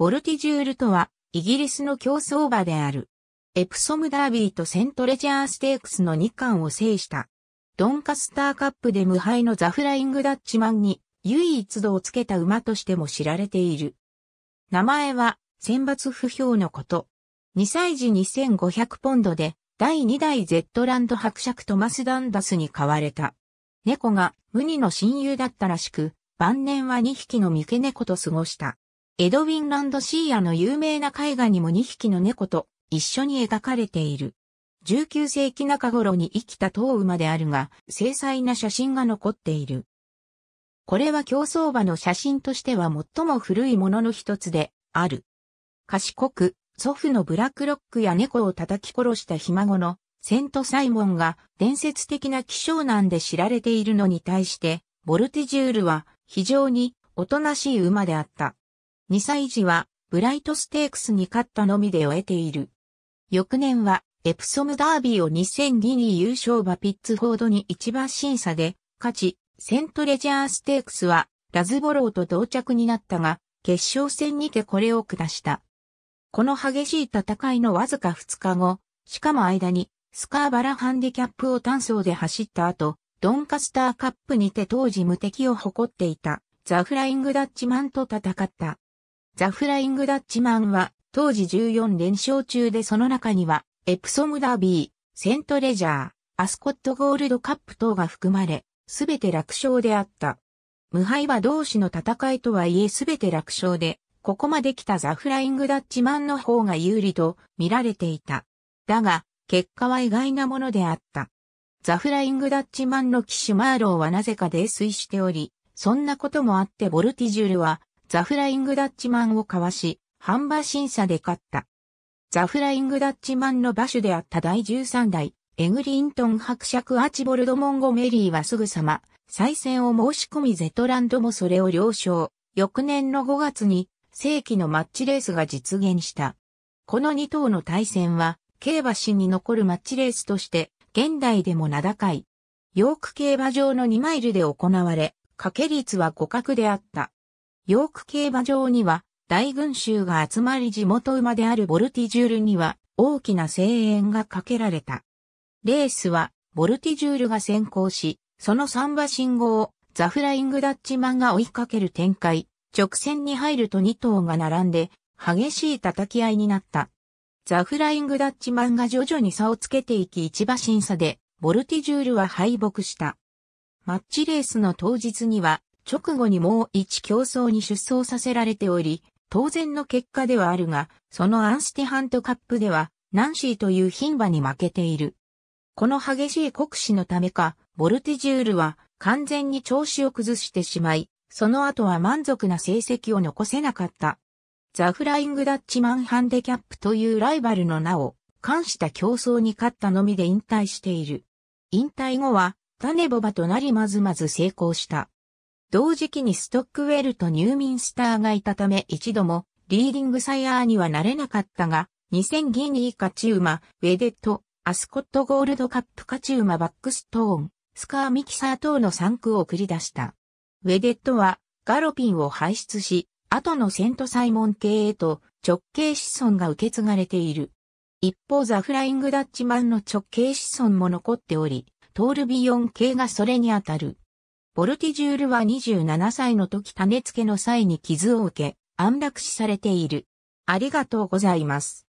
ボルティジュールとは、イギリスの競争馬である。エプソムダービーとセントレジャーステークスの2冠を制した。ドンカスターカップで無敗のザ・フライング・ダッチマンに唯一度をつけた馬としても知られている。名前は選抜不評のこと。2歳児2500ポンドで第2代ゼットランド伯爵トマス・ダンダスに買われた。猫が無二の親友だったらしく、晩年は2匹の三毛猫と過ごした。エドウィン・ランド・シーアの有名な絵画にも2匹の猫と一緒に描かれている。19世紀中頃に生きた当馬であるが、精細な写真が残っている。これは競走馬の写真としては最も古いものの一つである。賢く、祖父のブラックロックや猫を叩き殺したひ孫のセント・サイモンが伝説的な希少難で知られているのに対して、ボルテジュールは非常におとなしい馬であった。2歳児はブライトステークスに勝ったのみで終えている。翌年はエプソムダービーを2002に優勝馬ピッツフォードに一番審査で勝ち、セントレジャーステークスはラズボローと同着になったが、決勝戦にてこれを下した。この激しい戦いのわずか2日後、しかも間にスカーバラハンディキャップを単走で走った後、ドンカスターカップにて当時無敵を誇っていたザ・フライング・ダッチマンと戦った。ザ・フライング・ダッチマンは、当時14連勝中でその中には、エプソムダービー、セントレジャー、アスコットゴールドカップ等が含まれ、すべて楽勝であった。無敗は同士の戦いとはいえすべて楽勝で、ここまで来たザ・フライング・ダッチマンの方が有利と見られていた。だが、結果は意外なものであった。ザ・フライング・ダッチマンの騎手マーローはなぜか泥酔しており、そんなこともあってボルティジュールはザ・フライング・ダッチマンをかわし、販売審査で勝った。ザ・フライング・ダッチマンの馬主であった第13代、エグリントン伯爵アーチボルド・モンゴメリーはすぐさま、再選を申し込みゼトランドもそれを了承。翌年の5月に、世紀のマッチレースが実現した。この2頭の対戦は、競馬史に残るマッチレースとして、現代でも名高い。ヨーク競馬場の2マイルで行われ、掛け率は互角であった。ヨーク競馬場には大群衆が集まり地元馬であるボルティジュールには大きな声援がかけられた。レースはボルティジュールが先行し、その3馬信号をザフライングダッチマンが追いかける展開、直線に入ると2頭が並んで激しい叩き合いになった。ザフライングダッチマンが徐々に差をつけていき1馬審査で、ボルティジュールは敗北した。マッチレースの当日には、直後にもう一競争に出走させられており、当然の結果ではあるが、そのアンスティハントカップでは、ナンシーという牝馬に負けている。この激しい酷使のためか、ボルティジュールは完全に調子を崩してしまい、その後は満足な成績を残せなかった。ザ・フライング・ダッチマン・ハンデキャップというライバルの名を、冠した競争に勝ったのみで引退している。引退後は、種ボバとなりまずまず成功した。同時期にストックウェルとニューミンスターがいたため一度もリーディングサイヤーにはなれなかったが、2000ギニー勝ち馬、ウェデット、アスコットゴールドカップ勝ち馬バックストーン、スカーミキサー等の3区を繰り出した。ウェデットはガロピンを排出し、後のセントサイモン系へと直系子孫が受け継がれている。一方ザ・フライング・ダッチマンの直系子孫も残っており、トールビヨン系がそれにあたる。ボルティジュールは27歳の時種付けの際に傷を受け、安楽死されている。ありがとうございます。